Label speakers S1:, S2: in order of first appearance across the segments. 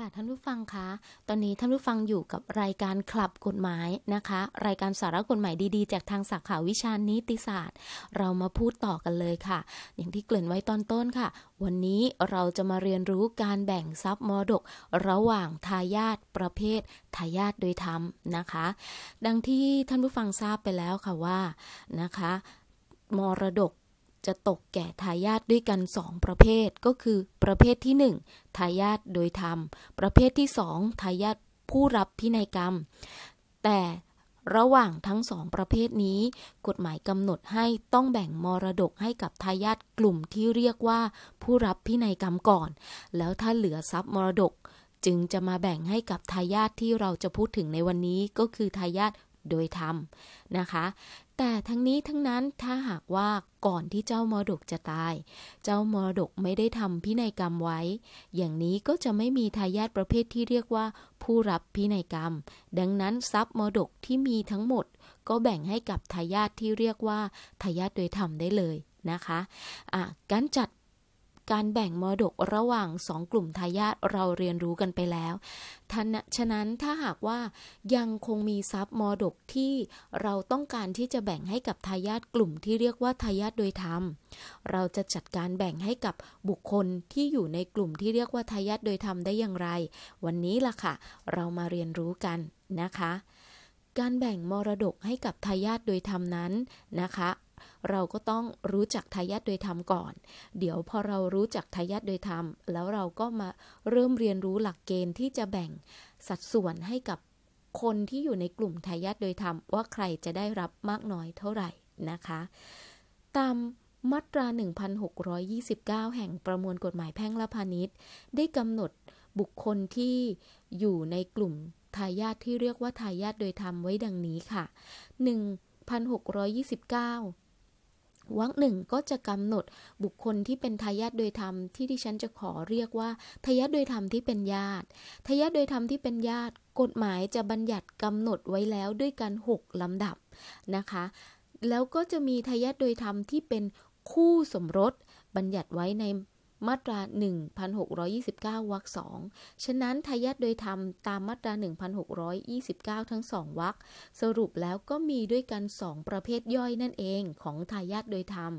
S1: ค่ะท่านผู้ฟังคะ ตอนนี้ท่านผู้ฟังอยู่กับรายการคลับกฎหมายนะคะ รายการสาระกฎหมายดีๆ จากทางสาขาวิชานิติศาสตร์ เรามาพูดต่อกันเลยค่ะ อย่างที่เกริ่นไว้ตอนต้นค่ะ วันนี้เราจะมาเรียนรู้การแบ่งทรัพย์มรดก ระหว่างทายาทประเภททายาทโดยธรรมนะคะ ดังที่ท่านผู้ฟังทราบไปแล้วค่ะว่านะคะ มรดกจะตกแก่ทายาทด้วยกันสองประเภทก็คือประเภทที่ 1ทายาทโดยธรรม ประเภทที่สองทายาทผู้รับพินัยกรรม แต่ระหว่างทั้งสองประเภทนี้ กฎหมายกำหนดให้ต้องแบ่งมรดกให้กับทายาทกลุ่มที่เรียกว่าผู้รับพินัยกรรมก่อน แล้วถ้าเหลือทรัพย์มรดก จึงจะมาแบ่งให้กับทายาทที่เราจะพูดถึงในวันนี้ ก็คือทายาทโดยธรรมนะคะ แต่ทั้งนี้ทั้งนั้นถ้าหากว่าก่อนที่เจ้ามรดกจะตาย เจ้ามรดกไม่ได้ทำพินัยกรรมไว้ อย่างนี้ก็จะไม่มีทายาทประเภทที่เรียกว่า ผู้รับพินัยกรรม ดังนั้นทรัพย์มรดกที่มีทั้งหมดก็แบ่งให้กับทายาทที่เรียกว่าทายาทโดยธรรมได้เลยนะคะะการจัดการแบ่งมรดกระหว่างสองกลุ่มทายาทเราเรียนรู้กันไปแล้วทันฉะนั้นถ้าหากว่ายังคงมีทรัพย์มรดกที่เราต้องการที่จะแบ่งให้กับทายาทกลุ่มที่เรียกว่า ทายาทโดยธรรม เราจะจัดการแบ่งให้กับบุคคลที่อยู่ในกลุ่มที่เรียกว่าทายาทโดยธรรมได้อย่างไร วันนี้ล่ะค่ะ เรามาเรียนรู้กันนะคะ การแบ่งมรดกให้กับทายาทโดยธรรมนั้นนะคะเราก็ต้องรู้จักทายาทโดยธรรมก่อน เดี๋ยวพอเรารู้จักทายาทโดยธรรมแล้วเราก็มาเริ่มเรียนรู้หลักเกณฑ์ที่จะแบ่งสัดส่วนให้กับคนที่อยู่ในกลุ่มทายาทโดยธรรมว่าใครจะได้รับมากน้อยเท่าไหร่นะคะ ตามมาตรา1629 แห่งประมวลกฎหมายแพ่งและพาณิชย์ ได้กำหนดบุคคลที่อยู่ในกลุ่มทายาทที่เรียกว่าทายาทโดยธรรมไว้ดังนี้ค่ะ1629วรรคหนึ่งก็จะกำหนดบุคคลที่เป็นทายาทโดยธรรม ที่ดิฉันจะขอเรียกว่าทายาทโดยธรรมที่เป็นญาติทายาทโดยธรรมที่เป็นญาติกฎหมายจะบัญญัติกำหนดไว้แล้วด้วยกัน 6 ลำดับนะคะ แล้วก็จะมีทายาทโดยธรรมที่เป็นคู่สมรส บัญญัติไว้ในมาตรา1629วรรคสอง ฉะนั้น ทายาทโดยธรรมตามมาตรา1629 ทั้งสองวรรคสรุปแล้วก็มีด้วยกันสองประเภทย่อยนั่นเองของทายาทโดยธรรม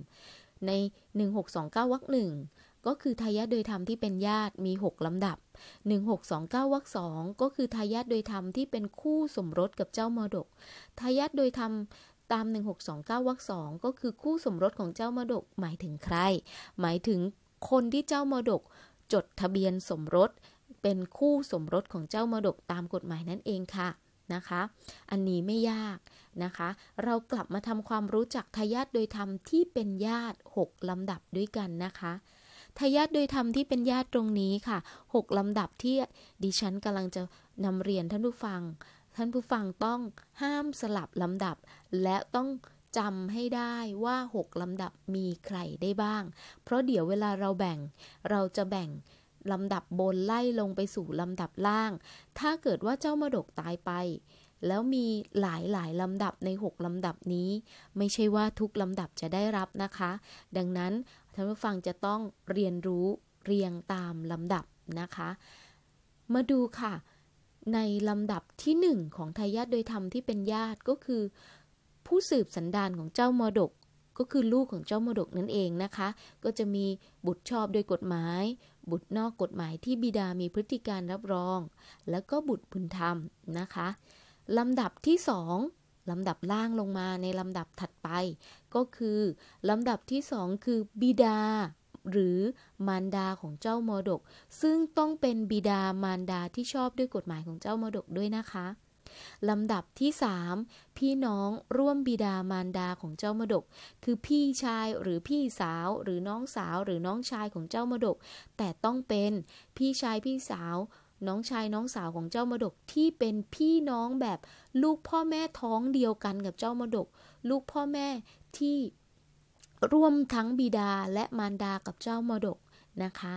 S1: ใน 1629วรรคหนึ่ง ก็คือทายาทโดยธรรม ที่เป็นญาติมี 6 ลำดับ 1629วรรคสองก็คือทายาทโดยธรรม ที่เป็นคู่สมรสกับเจ้ามรดก ทายาทโดยธรรมตาม 1629วรรคสองก็คือคู่สมรสของเจ้ามรดก หมายถึงใคร หมายถึงคนที่เจ้ามรดกจดทะเบียนสมรสเป็นคู่สมรสของเจ้ามรดกตามกฎหมายนั่นเองค่ะนะคะ อันนี้ไม่ยากนะคะ เรากลับมาทำความรู้จักทายาทโดยธรรมที่เป็นญาติ 6ลำดับด้วยกันนะคะทายาทโดยธรรมที่เป็นญาติตรงนี้ค่ะ 6ลำดับที่ ดิฉันกำลังจะนำเรียนท่านผู้ฟังท่านผู้ฟังต้องห้ามสลับลำดับ และต้องจำให้ได้ว่า6ลำดับมีใครได้บ้าง เพราะเดี๋ยวเวลาเราแบ่ง เราจะแบ่งลำดับบนไล่ลงไปสู่ลำดับล่าง ถ้าเกิดว่าเจ้ามาดกตายไป แล้วมีหลายหลายลำดับใน 6ลำดับนี้ ไม่ใช่ว่าทุกลำดับจะได้รับนะคะ ดังนั้นท่านผู้ฟังจะต้องเรียนรู้เรียงตามลำดับนะคะ มาดูค่ะ ในลำดับที่ 1 ของทายาทโดยธรรมที่เป็นญาติก็คือผู้สืบสันดานของเจ้ามอดก ก็คือลูกของเจ้ามอดกนั่นเองนะคะ ก็จะมีบุตรชอบโดยกฎหมาย บุตรนอกกฎหมายที่บิดามีพฤติการรับรอง แล้วก็บุตรพุงธรรมนะคะ ลำดับที่สองลำดับล่างลงมาในลำดับถัดไป ก็คือลำดับที่สองคือบิดาหรือมารดาของเจ้ามอดก ซึ่งต้องเป็นบิดามารดาที่ชอบด้วยกฎหมายของเจ้ามอดกด้วยนะคะลำดับที่ 3 พี่น้องร่วมบิดามารดาของเจ้ามดก คือพี่ชายหรือพี่สาวหรือน้องสาวหรือน้องชายของเจ้ามดก แต่ต้องเป็นพี่ชายพี่สาว น้องชายน้องสาวของเจ้ามดกที่เป็นพี่น้องแบบลูกพ่อแม่ท้องเดียวกันกับเจ้ามดก ลูกพ่อแม่ที่ร่วมทั้งบิดาและมารดากับเจ้ามดกนะคะ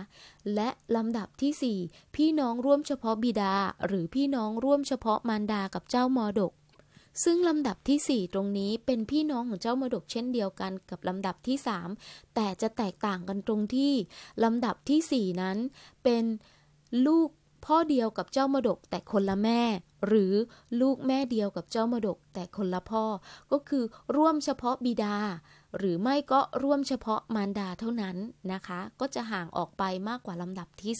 S1: และ ลำดับที่ 4 พี่น้องร่วมเฉพาะ บิดา หรือพี่น้องร่วมเฉพาะมารดากับเจ้ามอดก ซึ่งลำดับที่ 4 ตรงนี้เป็นพี่น้องของเจ้ามอดกเช่นเดียวกันกับลำดับที่ 3 แต่จะแตกต่างกันตรงที่ ลำดับที่ 4 นั้น เป็นลูกพ่อเดียวกับเจ้ามอดก แต่คนละแม่หรือลูกแม่เดียวกับเจ้ามรดก แต่คนละพ่อ ก็คือร่วมเฉพาะบิดา หรือไม่ก็ร่วมเฉพาะมารดาเท่านั้นนะคะ ก็จะห่างออกไปมากกว่าลำดับที่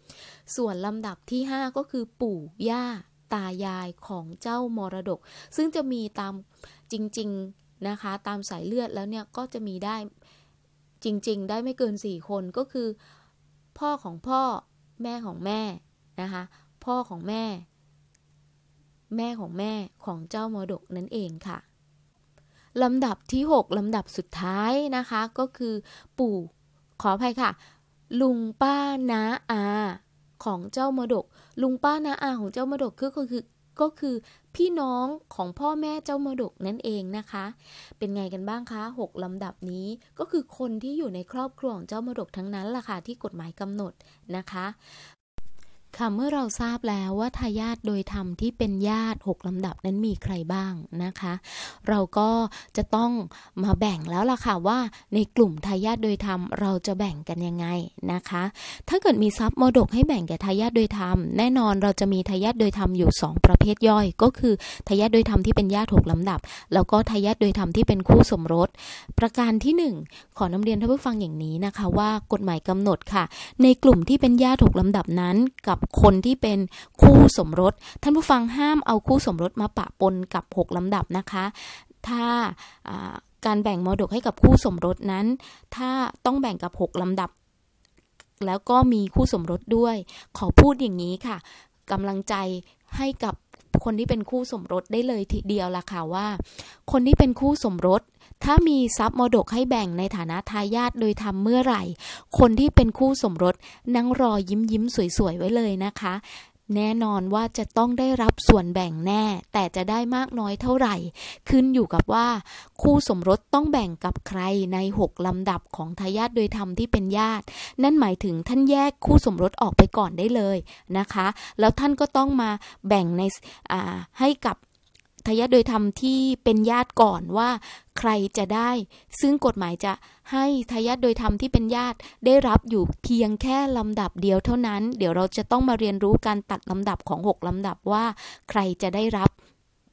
S1: 3 ส่วนลำดับที่ 5 ก็คือปู่ย่าตายายของเจ้ามรดก ซึ่งจะมีตามจริงๆ นะคะตามสายเลือดแล้วเนี่ย ก็จะมีได้จริงๆ ได้ไม่เกิน 4 คน ก็คือ พ่อของพ่อแม่ของแม่นะคะพ่อของแม่แม่ของแม่ของเจ้ามอดกนั่นเองค่ะลำดับที่6ลำดับสุดท้ายนะคะก็คือ ปู่ขออภัยค่ะลุงป้าน้าอา ของเจ้ามดกลุงป้าน้าอา ของเจ้ามดกคก็คือ ก็คือพี่น้องของพ่อแม่เจ้ามดกนั่นเองนะคะ เป็นไงกันบ้างคะ6ลำดับนี้ก็คือคนที่อยู่ในครอบครัวของเจ้ามดกทั้งนั้นล่ะค่ะ ที่กฎหมายกำหนดนะคะค่ะเมื่อเราทราบแล้วว่าทายาทโดยธรรมที่เป็นญาติ 6ลำดับนั้นมีใครบ้างนะคะ เราก็จะต้องมาแบ่งแล้วล่ะค่ะว่าในกลุ่มทายาทโดยธรรม เราจะแบ่งกันยังไงนะคะ ถ้าเกิดมีทรัพย์มรดกให้แบ่งแก่ทายาทโดยธรรมแน่นอนเราจะมีทายาทโดยธรรม อยู่ 2 ประเภทย่อย ก็คือทายาทโดยธรรมที่เป็นญาติ 6ลำดับ แล้วก็ทายาทโดยธรรมที่เป็นคู่สมรสประการที่ 1 ขอนำเรียนท่านผู้ฟังอย่างนี้นะคะ ว่ากฎหมายกำหนดค่ะ ในกลุ่มที่เป็นญาติ6ลำดับนั้นกับคนที่เป็นคู่สมรสท่านผู้ฟังห้ามเอาคู่สมรสมาปะปนกับ 6 ลำดับนะคะ ถ้าการแบ่งมรดกให้กับคู่สมรสนั้น ถ้าต้องแบ่งกับ 6 ลำดับ แล้วก็มีคู่สมรสด้วยขอพูดอย่างนี้ค่ะกำลังใจให้กับคนที่เป็นคู่สมรสได้เลยทีเดียวล่ะค่ะว่า คนที่เป็นคู่สมรสถ้ามีทรัพย์มรดกให้แบ่งในฐานะทายาทโดยทำเมื่อไหร่ คนที่เป็นคู่สมรส นั่งรอยิ้มยิ้มสวยๆ ไว้เลยนะคะแน่นอนว่าจะต้องได้รับส่วนแบ่งแน่แต่จะได้มากน้อยเท่าไหร่ ขึ้นอยู่กับว่า คู่สมรสต้องแบ่งกับใครใน6ลำดับของทายาทโดยธรรมที่เป็นญาตินั่นหมายถึงท่านแยกคู่สมรสออกไปก่อนได้เลยนะคะแล้วท่านก็ต้องมาแบ่งในให้กับทยาทโดยธรรมที่เป็นญาติก่อนว่า ใครจะได้ ซึ่งกฎหมายจะให้ทายาทโดยธรรมที่เป็นญาติได้รับอยู่เพียงแค่ลำดับ เดียวเท่านั้น เดี๋ยวเราจะต้องมาเรียนรู้การตัดลำดับของ 6ลำดับว่า ใครจะได้รับ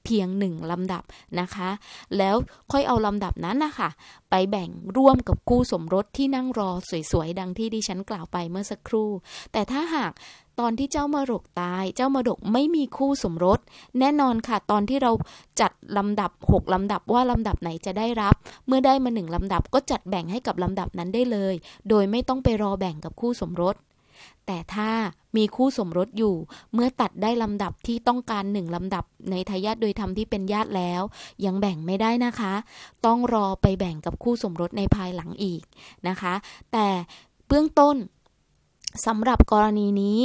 S1: เพียงหนึ่งลำดับนะคะ แล้วค่อยเอาลำดับนั้นนะคะไปแบ่งร่วมกับคู่สมรสที่นั่งรอสวยๆดังที่ดิฉันกล่าวไปเมื่อสักครู่ แต่ถ้าหากตอนที่เจ้ามรกตาย เจ้ามาดกไม่มีคู่สมรส แน่นอนค่ะ ตอนที่เราจัดลำดับ 6ลำดับว่าลำดับไหนจะได้รับ เมื่อได้มาหนึ่งลำดับก็จัดแบ่งให้กับลำดับนั้นได้เลย โดยไม่ต้องไปรอแบ่งกับคู่สมรส แต่ถ้ามีคู่สมรสอยู่ เมื่อตัดได้ลำดับที่ต้องการหนึ่งลำดับในทายาทโดยธรรมที่เป็นญาติแล้วยังแบ่งไม่ได้นะคะ ต้องรอไปแบ่งกับคู่สมรสในภายหลังอีกนะคะ แต่เบื้องต้นสำหรับกรณีนี้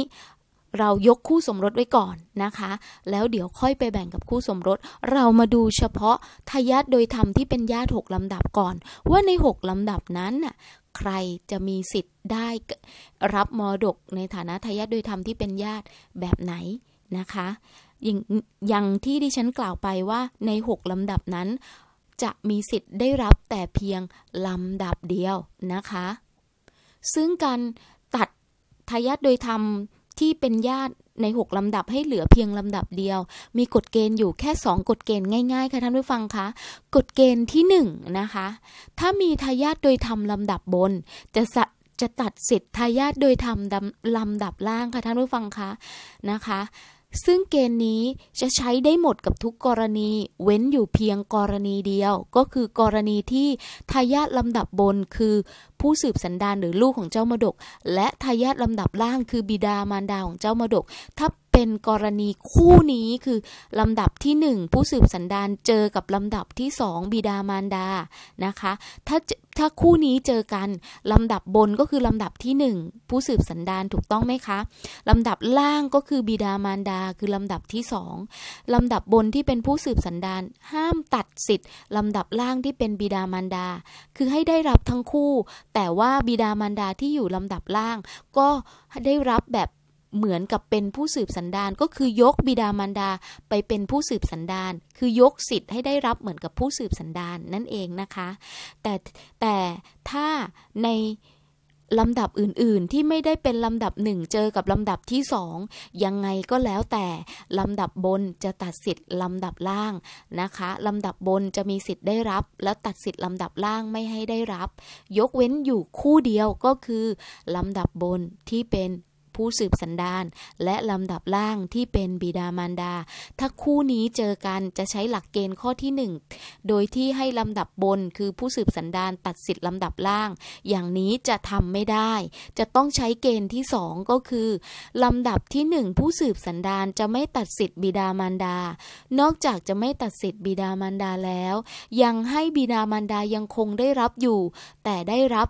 S1: เรายกคู่สมรสไว้ก่อนนะคะ แล้วเดี๋ยวค่อยไปแบ่งกับคู่สมรสเรามาดูเฉพาะทายาทโดยธรรมที่เป็นญาติหกลำดับก่อน ว่าในหกลำดับนั้นน่ะใครจะมีสิทธิ์ได้รับมรดกในฐานะทายาทโดยธรรมที่เป็นญาติแบบไหนนะคะ อยอย่างที่ดิฉันกล่าวไปว่าในหกลำดับนั้น จะมีสิทธิ์ได้รับแต่เพียงลำดับเดียวนะคะ ซึ่งการทายาทโดยธรรมที่เป็นญาติใน6ลำดับให้เหลือเพียงลำดับเดียวมีกฎเกณฑ์อยู่แค่ 2 กฎเกณฑ์ง่ายๆค่ะท่านผู้ฟังคะกฎเกณฑ์ที่1นะคะถ้ามีทายาทโดยธรรมลำดับบน จะจะตัดสิทธิทายาทโดยธรรมลำดับล่างค่ะท่านผู้ฟังคะนะคะ ซึ่งเกณฑ์นี้จะใช้ได้หมดกับทุกกรณีเว้นอยู่เพียงกรณีเดียว ก็คือกรณีที่ทายาทลำดับบน คือผู้สืบสันดานหรือลูกของเจ้ามดก และทายาทลำดับล่างคือบิดามารดาของเจ้ามดก ถ้าเป็นกรณีคู่นี้คือลำดับที่ 1 ผู้สืบสันดานเจอกับลำดับที่ 2 บิดามารดานะคะ ถ้าถ้าคู่นี้เจอกันลำดับบนก็คือลำดับที่ 1 ผู้สืบสันดานถูกต้องไหมคะลำดับล่างก็คือบิดามารดาคือลำดับที่2ลำดับบนที่เป็นผู้สืบสันดานห้ามตัดสิทธิ์ลำดับล่างที่เป็นบิดามารดา คือให้ได้รับทั้งคู่แต่ว่าบิดามารดา ที่อยู่ ลำดับล่าง ก็ได้รับแบบเหมือนกับเป็นผู้สืบสันดาน ก็คือยกบิดามารดา ไปเป็นผู้สืบสันดานคือยกสิทธิ์ให้ได้รับเหมือนกับผู้สืบสันดานนั่นเองนะคะ แต่แต่ถ้าในลำดับอื่นๆ ที่ไม่ได้เป็นลำดับหนึ่งเจอกับลำดับที่สองยังไงก็แล้วแต่ลำดับบนจะตัดสิทธิ์ลำดับล่างนะคะลำดับบนจะมีสิทธิ์ได้รับและตัดสิทธิ์ลำดับล่างไม่ให้ได้รับ ยกเว้นอยู่คู่เดียวก็คือลำดับบนที่เป็นผู้สืบสันดานและลำดับล่างที่เป็นบิดามารดา ถ้าคู่นี้เจอกันจะใช้หลักเกณฑ์ข้อที่ 1 โดยที่ให้ลำดับบนคือผู้สืบสันดานตัดสิทธิ์ลำดับล่าง อย่างนี้จะทำไม่ได้ จะต้องใช้เกณฑ์ที่2ก็คือลำดับที่ 1 ผู้สืบสันดานจะไม่ตัดสิทธิ์บิดามารดา นอกจากจะไม่ตัดสิทธิ์บิดามารดาแล้ว ยังให้บิดามารดายังคงได้รับอยู่ แต่ได้รับ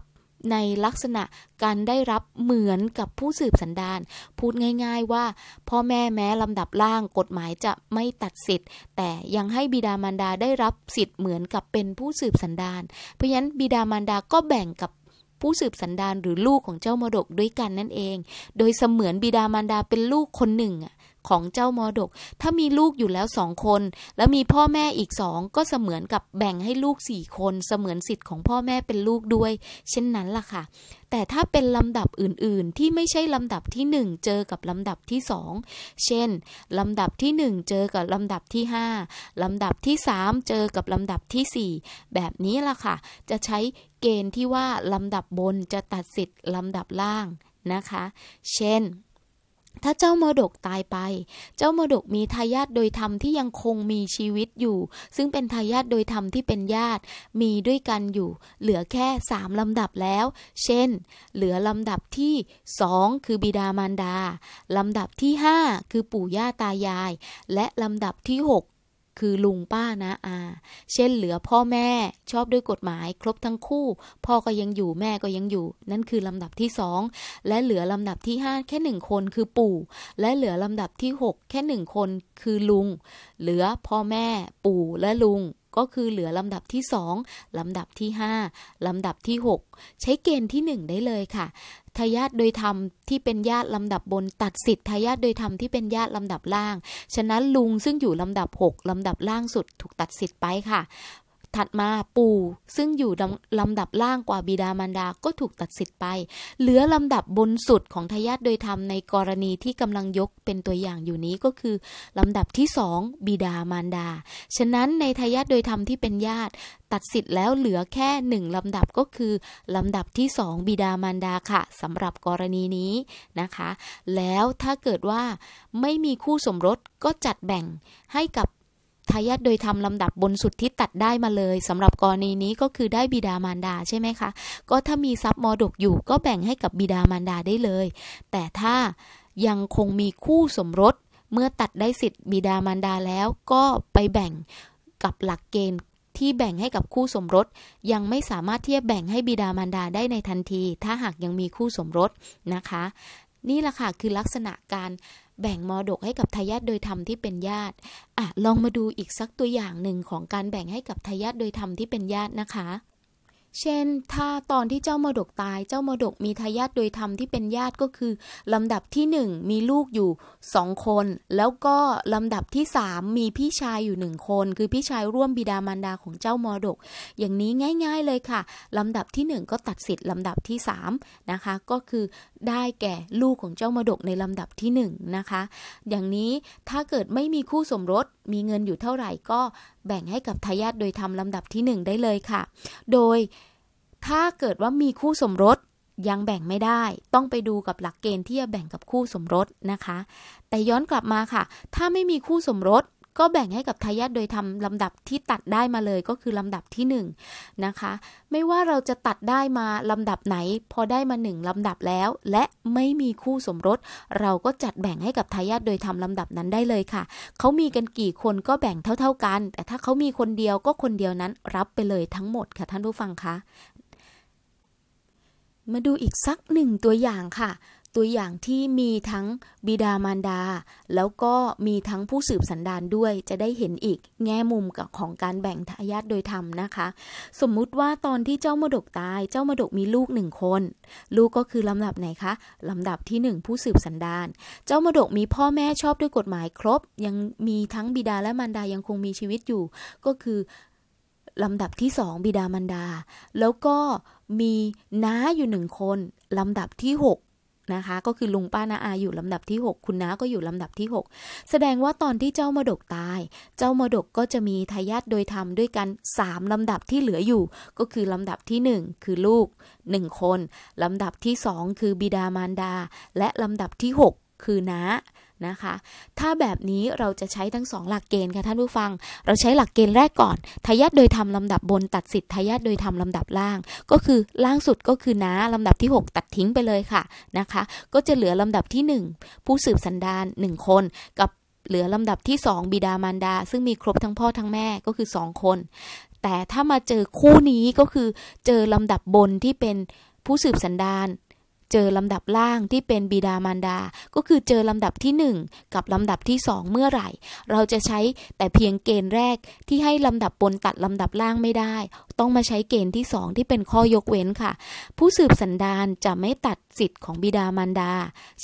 S1: ในลักษณะการได้รับเหมือนกับผู้สืบสันดานพูดง่าย ๆว่า พ่อแม่แม้ลำดับล่างกฎหมายจะไม่ตัดสิทธิ์ แต่ยังให้บิดามารดาได้รับสิทธิ์เหมือนกับเป็นผู้สืบสันดานเพราะฉะนั้นบิดามารดาก็แบ่งกับผู้สืบสันดานหรือลูกของเจ้ามดกด้วยกันนั่นเอง โดยเสมือนบิดามารดาเป็นลูกคนหนึ่งอ่ะของเจ้ามอดก ถ้ามีลูกอยู่แล้วสองคน แล้วมีพ่อแม่อีกสอง ก็เสมือนกับแบ่งให้ลูกสี่คน เสมือนสิทธิ์ของพ่อแม่เป็นลูกด้วย เช่นนั้นล่ะค่ะ แต่ถ้าเป็นลำดับอื่นๆ ที่ไม่ใช่ลำดับที่ 1 เจอกับลำดับที่ 2เช่นลำดับที่ 1 เจอกับลำดับที่ 5 ลำดับที่ 3 เจอกับลำดับที่ 4 แบบนี้ล่ะค่ะ จะใช้เกณฑ์ที่ว่าลำดับบนจะตัดสิทธิ์ลำดับล่างนะคะ เช่นถ้าเจ้ามดกตายไป เจ้ามดกมีทายาทโดยธรรมที่ยังคงมีชีวิตอยู่ ซึ่งเป็นทายาทโดยธรรมที่เป็นญาติ มีด้วยกันอยู่ เหลือแค่สามลำดับแล้ว เช่น เหลือลำดับที่สองคือบิดามารดา ลำดับที่ห้าคือปู่ย่าตายาย และลำดับที่หกคือ ลุงป้านะอาเช่น เหลือพ่อแม่ชอบด้วยกฎหมายครบทั้งคู่พ่อก็ยังอยู่แม่ก็ยังอยู่ นั่นคือลำดับที่สองและเหลือลำดับที่ห้าแค่หนึ่งคนคือปู่และเหลือลำดับที่หกแค่หนึ่งคนคือลุงเหลือพ่อแม่ ปู่และลุงก็คือเหลือลำดับที่ 2 ลำดับที่ 5 ลำดับที่ 6 ใช้เกณฑ์ที่ 1 ได้เลยค่ะทายาทโดยธรรมที่เป็นญาติลำดับบนตัดสิทธิ์ทายาทโดยธรรม ที่เป็นญาติลำดับล่าง ฉะนั้นลุงซึ่งอยู่ลำดับ 6 ลำดับล่างสุด ถูกตัดสิทธิ์ไปค่ะถัดมาปู่ ซึ่งอยู่ลำดับล่างกว่าบิดามารดาก็ถูกตัดสิทธิ์ไป เหลือลำดับบนสุดของทายาทโดยธรรม ในกรณีที่กำลังยกเป็นตัวอย่างอยู่นี้ก็คือลำดับที่สองบิดามารดา ฉะนั้นในทายาทโดยธรรม ที่เป็นญาติ ตัดสิทธิ์แล้วเหลือแค่หนึ่งลำดับก็คือลำดับที่สองบิดามารดาค่ะสำหรับกรณีนี้นะคะ แล้วถ้าเกิดว่าไม่มีคู่สมรสก็จัดแบ่งให้กับทายาทโดยธรรมลำดับบนสุดที่ตัดได้มาเลย สำหรับกรณีนี้ก็คือได้บิดามารดาใช่ไหมคะ ก็ถ้ามีทรัพย์มรดกอยู่ก็แบ่งให้กับบิดามารดาได้เลย แต่ถ้ายังคงมีคู่สมรสเมื่อตัดได้สิทธิ์บิดามารดาแล้วก็ไปแบ่งกับหลักเกณฑ์ที่แบ่งให้กับคู่สมรสยังไม่สามารถที่จะแบ่งให้บิดามารดาได้ในทันที ถ้าหากยังมีคู่สมรสนะคะ นี่แหละค่ะคือลักษณะการแบ่งมรดกให้กับทายาทโดยธรรมที่เป็นญาติ อ่ะ ลองมาดูอีกสักตัวอย่างหนึ่งของการแบ่งให้กับทายาทโดยธรรมที่เป็นญาตินะคะเช่นถ้าตอนที่เจ้ามดกตาย เจ้ามดกมีทายาทโดยธรรมที่เป็นญาติก็คือลำดับที่หนึ่งมีลูกอยู่สองคน แล้วก็ลำดับที่สามมีพี่ชายอยู่หนึ่งคน คือพี่ชายร่วมบิดามารดาของเจ้ามดก อย่างนี้ง่ายๆเลยค่ะ ลำดับที่หนึ่งก็ตัดสิทธิ์ลำดับที่สามนะคะ ก็คือได้แก่ลูกของเจ้ามดกในลำดับที่หนึ่งนะคะอย่างนี้ถ้าเกิดไม่มีคู่สมรสมีเงินอยู่เท่าไหร่ก็แบ่งให้กับทายาทโดยทำลำดับที่ 1 ได้เลยค่ะ โดยถ้าเกิดว่ามีคู่สมรสยังแบ่งไม่ได้ ต้องไปดูกับหลักเกณฑ์ที่จะแบ่งกับคู่สมรสนะคะ แต่ย้อนกลับมาค่ะ ถ้าไม่มีคู่สมรสก็แบ่งให้กับทายาทโดยทำลำดับที่ตัดได้มาเลยก็คือลำดับที่1นนะคะไม่ว่าเราจะตัดได้มาลำดับไหน พอได้มา1ลำดับแล้ว และไม่มีคู่สมรส เราก็จัดแบ่งให้กับทายาทโดยทำลำดับนั้นได้เลยค่ะ เขามีกันกี่คนก็แบ่งเท่า ๆกัน แต่ถ้าเขามีคนเดียวก็คนเดียวนั้นรับไปเลยทั้งหมด ค่ะท่านผู้ฟังคะมาดูอีกสักหนึ่งตัวอย่างค่ะตัวอย่างที่มีทั้งบิดามารดา แล้วก็มีทั้งผู้สืบสันดานด้วยจะได้เห็นอีกแง่มุมกับของการแบ่งทายาทโดยธรรมนะคะ สมมุติว่าตอนที่เจ้ามดกตายเจ้ามดกมีลูกหนึ่งคน ลูกก็คือลำดับไหนคะลำดับที่ 1 ผู้สืบสันดานเจ้ามดกมีพ่อแม่ชอบด้วยกฎหมายครบ ยังมีทั้งบิดาและมารดายังคงมีชีวิตอยู่ ก็คือลำดับที่สองบิดามารดา แล้วก็มีน้าอยู่หนึ่งคนลำดับที่ 6นะคะก็คือ ลุงป้านาอาอยู่ลำดับที่ 6 คุณน้าก็อยู่ลำดับที่ 6 แสดงว่าตอนที่เจ้ามาดกตาย เจ้ามาดกก็จะมีทายาทโดยธรรมด้วยกัน 3ลำดับที่เหลืออยู่ ก็คือลำดับที่ 1 คือลูก 1 คนลำดับที่2คือบิดามารดา และลำดับที่ 6 คือน้านะคะ ถ้าแบบนี้เราจะใช้ทั้งสองหลักเกณฑ์ค่ะท่านผู้ฟัง เราใช้หลักเกณฑ์แรกก่อน ทายาทโดยทำลำดับบนตัดสิทธิ์ทายาทโดยทำลำดับล่าง ก็คือล่างสุดก็คือน้าลำดับที่ 6 ตัดทิ้งไปเลยค่ะนะคะ ก็จะเหลือลำดับที่ 1 ผู้สืบสันดาน1คน กับเหลือลำดับที่ 2 บิดามารดา ซึ่งมีครบทั้งพ่อทั้งแม่ก็คือ2คน แต่ถ้ามาเจอคู่นี้ก็คือเจอลำดับบนที่เป็นผู้สืบสันดานเจอลำดับล่างที่เป็นบิดามารดา ก็คือเจอลำดับที่ 1 กับลำดับที่2เมื่อไหร่ เราจะใช้แต่เพียงเกณฑ์แรกที่ให้ลำดับบนตัดลำดับล่างไม่ได้ ต้องมาใช้เกณฑ์ที่ 2 ที่เป็นข้อยกเว้นค่ะ ผู้สืบสันดานจะไม่ตัดสิทธิ์ของบิดามารดา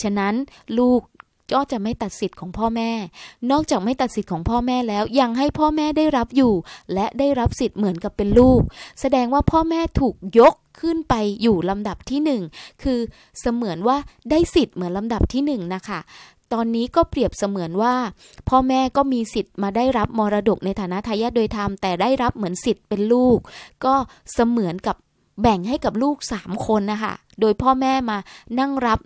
S1: ฉะนั้นลูกก็จะไม่ตัดสิทธิ์ของพ่อแม่ นอกจากไม่ตัดสิทธิ์ของพ่อแม่แล้ว ยังให้พ่อแม่ได้รับอยู่ และได้รับสิทธิ์เหมือนกับเป็นลูก แสดงว่าพ่อแม่ถูกยกขึ้นไปอยู่ลำดับที่ 1 คือเสมือนว่าได้สิทธิ์เหมือนลำดับที่1นนะคะตอนนี้ก็เปรียบเสมือนว่า พ่อแม่ก็มีสิทธิ์มาได้รับมรดกในฐานะทายาทโดยธรรมแต่ได้รับเหมือนสิทธิ์เป็นลูก ก็เสมือนกับแบ่งให้กับลูก 3 คนนะคะโดยพ่อแม่มานั่งรับ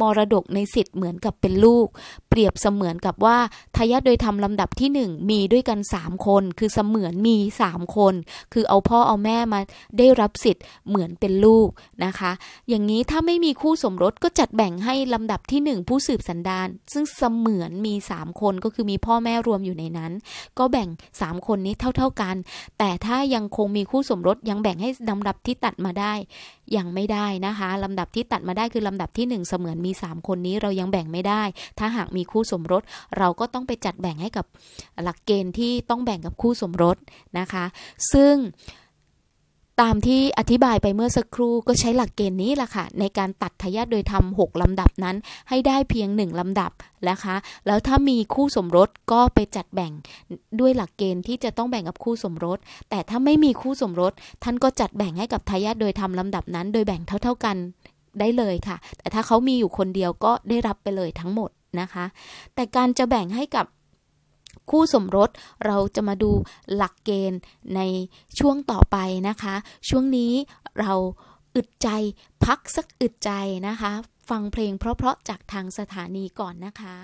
S1: มรดกในสิทธิ์ เหมือนกับเป็นลูก เปรียบเสมือนกับว่าทายาทโดยธรรมลำดับที่หนึ่งมีด้วยกันสามคน คือเสมือนมีสามคน คือเอาพ่อเอาแม่มาได้รับสิทธิ์เหมือนเป็นลูกนะคะ อย่างนี้ถ้าไม่มีคู่สมรสก็จัดแบ่งให้ลำดับที่หนึ่งผู้สืบสันดาน ซึ่งเสมือนมีสามคนก็คือมีพ่อแม่รวมอยู่ในนั้น ก็แบ่งสามคนนี้เท่า ๆกัน แต่ถ้ายังคงมีคู่สมรสยังแบ่งให้ลำดับที่ตัดมาได้ยังไม่ได้นะคะ ลำดับที่ตัดมาได้คือ ลำดับที่ 1 เสมือนมี 3 คนนี้เรายังแบ่งไม่ได้ ถ้าหากมีคู่สมรสเราก็ต้องไปจัดแบ่งให้กับหลักเกณฑ์ที่ต้องแบ่งกับคู่สมรสนะคะ ซึ่งตามที่อธิบายไปเมื่อสักครู่ก็ใช้หลักเกณฑ์นี้แหละค่ะ ในการตัดทายาทโดยธรรมลำดับนั้น ให้ได้เพียงหนึ่งลำดับนะคะ แล้วถ้ามีคู่สมรสก็ไปจัดแบ่งด้วยหลักเกณฑ์ที่จะต้องแบ่งกับคู่สมรสแต่ถ้าไม่มีคู่สมรสท่านก็จัดแบ่งให้กับทายาทโดยธรรมลำดับนั้น โดยแบ่งเท่าๆกันได้เลยค่ะ แต่ถ้าเขามีอยู่คนเดียวก็ได้รับไปเลยทั้งหมดนะคะ แต่การจะแบ่งให้กับคู่สมรสเราจะมาดูหลักเกณฑ์ในช่วงต่อไปนะคะ ช่วงนี้เราอึดใจ พักสักอึดใจนะคะ ฟังเพลงเพราะๆจากทางสถานีก่อนนะคะ